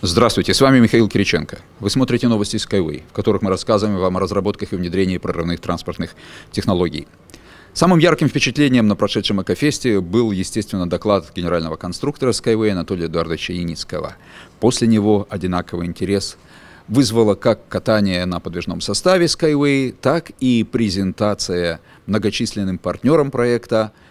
Здравствуйте, с вами Михаил Кириченко. Вы смотрите новости Skyway, в которых мы рассказываем вам о разработках и внедрении прорывных транспортных технологий. Самым ярким впечатлением на прошедшем Экофесте был, естественно, доклад генерального конструктора Skyway Анатолия Эдуардовича Яницкого. После него одинаковый интерес вызвало как катание на подвижном составе Skyway, так и презентация многочисленным партнерам проекта –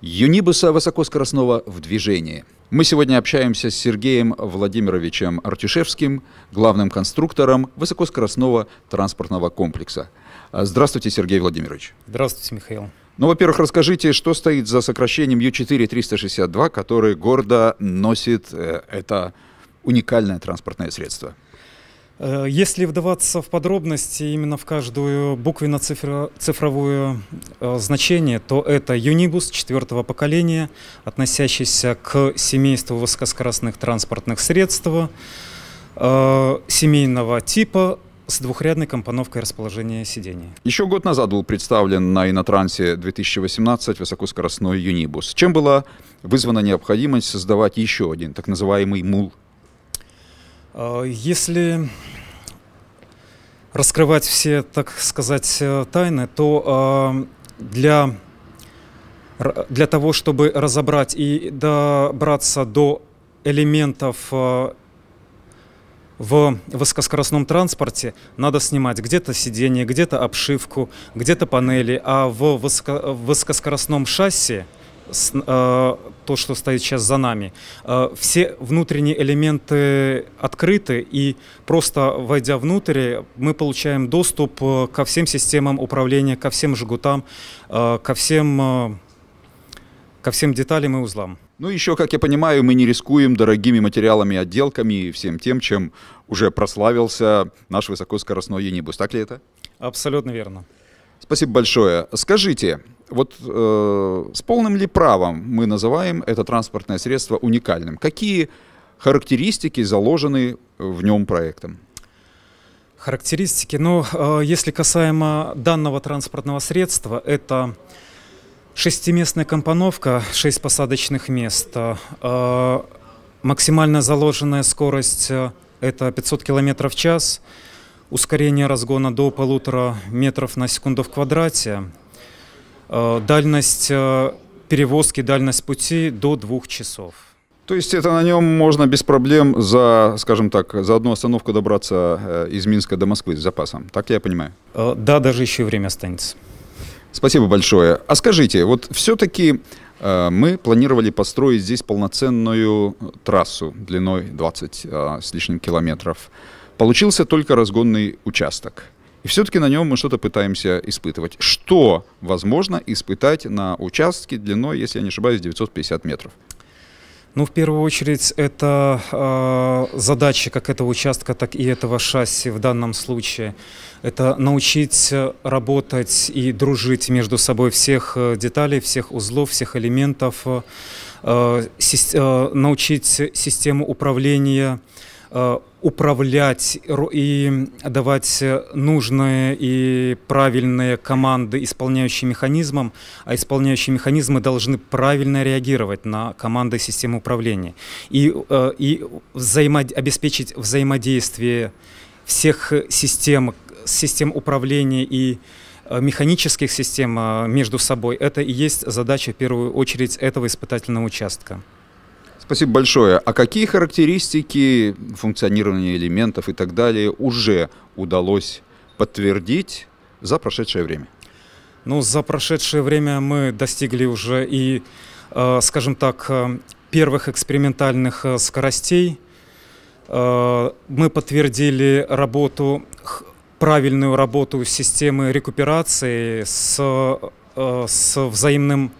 Юнибуса высокоскоростного в движении. Мы сегодня общаемся с Сергеем Владимировичем Артишевским, главным конструктором высокоскоростного транспортного комплекса. А, здравствуйте, Сергей Владимирович. Здравствуйте, Михаил. Ну, во-первых, расскажите, что стоит за сокращением Ю4-362, который гордо носит э, это уникальное транспортное средство. Э, если вдаваться в подробности именно в каждую буквенно цифровое э, значение, то это юнибус четвертого поколения, относящийся к семейству высокоскоростных транспортных средств э, семейного типа с двухрядной компоновкой расположения сидений. Еще год назад был представлен на Инотрансе 2018 высокоскоростной юнибус. Чем была вызвана необходимость создавать еще один так называемый мул а, если раскрывать все, так сказать, э, тайны, то а, для, для того, чтобы разобрать и добраться до элементов а, в высокоскоростном транспорте надо снимать где-то сиденье, где-то обшивку, где-то панели, а в высокоскоростном шасси – с, э, то, что стоит сейчас за нами. Э, все внутренние элементы открыты, и просто войдя внутрь, мы получаем доступ э, ко всем системам управления, ко всем жгутам, э, ко всем... Э, ко всем деталям и узлам. Ну, еще, как я понимаю, мы не рискуем дорогими материалами, отделками и всем тем, чем уже прославился наш высокоскоростной Енибус. Так ли это? Абсолютно верно. Спасибо большое. Скажите, вот э, с полным ли правом мы называем это транспортное средство уникальным? Какие характеристики заложены в нем проектом? Характеристики, ну, э, если касаемо данного транспортного средства, это шестиместная компоновка, шесть посадочных мест, э, максимально заложенная скорость э, это 500 км в час, ускорение разгона до полутора метров на секунду в квадрате, Э, дальность э, перевозки, дальность пути до двух часов. То есть это на нем можно без проблем за, скажем так, за одну остановку добраться э, из Минска до Москвы с запасом. Так я понимаю? Да, даже еще время останется. Спасибо большое. А скажите, вот все-таки мы планировали построить здесь полноценную трассу длиной 20 с лишним километров. Получился только разгонный участок. И все-таки на нем мы что-то пытаемся испытывать. Что возможно испытать на участке длиной, если я не ошибаюсь, 950 метров? Ну, в первую очередь, это э, задача как этого участка, так и этого шасси в данном случае. Это научить работать и дружить между собой всех э, деталей, всех узлов, всех элементов, э, си э, научить систему управления э, управлять и давать нужные и правильные команды исполняющим механизмам, а исполняющие механизмы должны правильно реагировать на команды системы управления и, э, и взаимо обеспечить взаимодействие всех систем, систем управления и э, механических систем а, между собой. Это и есть задача в первую очередь этого испытательного участка. Спасибо большое. А какие характеристики функционирования элементов и так далее уже удалось подтвердить за прошедшее время? Ну, за прошедшее время мы достигли уже и, э, скажем так, э, первых экспериментальных э, скоростей. Мы подтвердили работу, правильную работу системы рекуперации с, с взаимным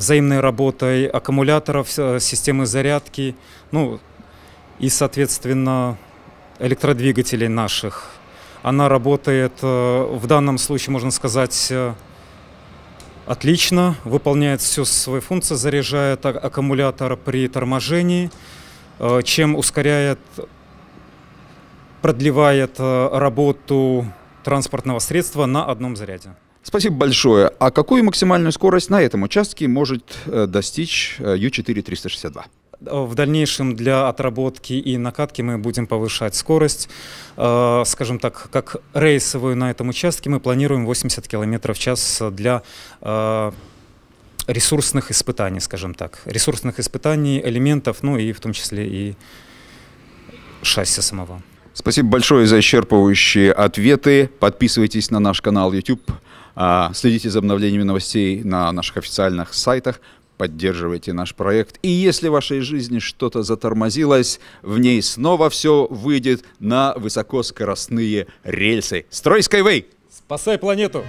взаимной работой аккумуляторов, э, системы зарядки, ну и, соответственно, электродвигателей наших. Она работает, э, в данном случае, можно сказать, э, отлично, выполняет всю свою функцию, заряжает аккумулятор при торможении, чем ускоряет, продлевает работу транспортного средства на одном заряде. Спасибо большое. А какую максимальную скорость на этом участке может э, достичь э, Ю-4 362? Э, в дальнейшем для отработки и накатки мы будем повышать скорость. Скажем так, как рейсовую на этом участке мы планируем 80 км в час для ресурсных испытаний, скажем так. Ресурсных испытаний, элементов, ну и в том числе и шасси самого. Спасибо большое за исчерпывающие ответы. Подписывайтесь на наш канал YouTube. А, следите за обновлениями новостей на наших официальных сайтах, поддерживайте наш проект. И если в вашей жизни что-то затормозилось, в ней снова все выйдет на высокоскоростные рельсы. Строй Skyway! Спасай планету!